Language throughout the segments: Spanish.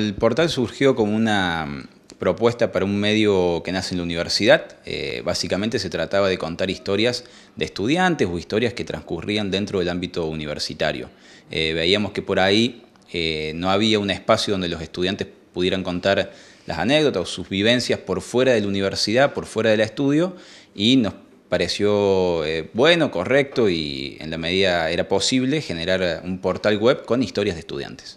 El portal surgió como una mm, propuesta para un medio que nace en la universidad. Eh, básicamente se trataba de contar historias de estudiantes o historias que transcurrían dentro del ámbito universitario. Eh, veíamos que por ahí eh, no había un espacio donde los estudiantes pudieran contar las anécdotas o sus vivencias por fuera de la universidad, por fuera del estudio, y nos pareció bueno, correcto y en la medida era posible generar un portal web con historias de estudiantes.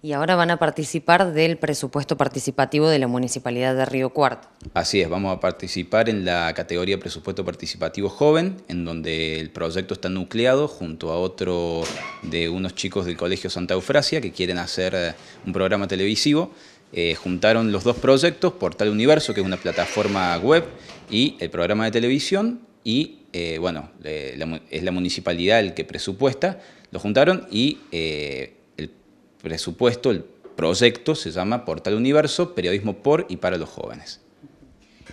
Y ahora van a participar del presupuesto participativo de la Municipalidad de Río Cuarto. Así es, vamos a participar en la categoría presupuesto participativo joven, en donde el proyecto está nucleado junto a otro de unos chicos del Colegio Santa Eufrasia que quieren hacer eh, un programa televisivo. Eh, juntaron los dos proyectos, Portal Universo, que es una plataforma web, y el programa de televisión, y eh, bueno, es la municipalidad el que presupuesta, lo juntaron y presupuesto, el proyecto se llama Portal Universo, periodismo por y para los jóvenes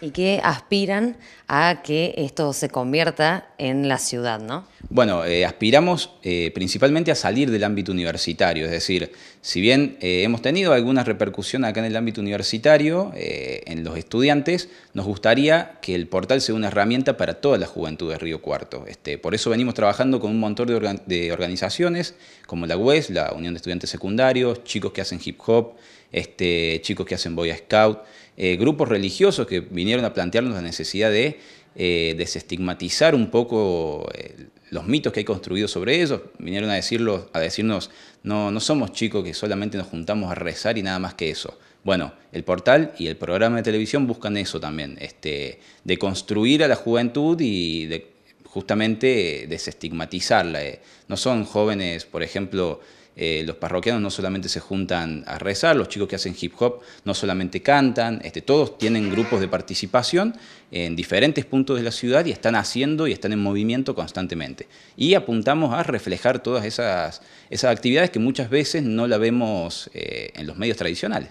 y que aspiran a que esto se convierta en la ciudad, ¿no? Bueno, eh, aspiramos eh, principalmente a salir del ámbito universitario, es decir, si bien eh, hemos tenido alguna repercusión acá en el ámbito universitario, en los estudiantes, nos gustaría que el portal sea una herramienta para toda la juventud de Río Cuarto. Este, por eso venimos trabajando con un montón de, de organizaciones como la UES, la Unión de Estudiantes Secundarios, chicos que hacen hip hop, este, chicos que hacen Boy Scout, eh, grupos religiosos que vinieron a plantearnos la necesidad de eh, desestigmatizar un poco eh, los mitos que hay construidos sobre ellos, vinieron a, decirlo, a decirnos, no, no somos chicos que solamente nos juntamos a rezar y nada más que eso. Bueno, el portal y el programa de televisión buscan eso también, este, de construir a la juventud y justamente desestigmatizarla. No son jóvenes, por ejemplo, eh, los parroquianos no solamente se juntan a rezar, los chicos que hacen hip hop no solamente cantan, este, todos tienen grupos de participación en diferentes puntos de la ciudad y están haciendo y están en movimiento constantemente. Y apuntamos a reflejar todas esas, actividades que muchas veces no la vemos eh, en los medios tradicionales.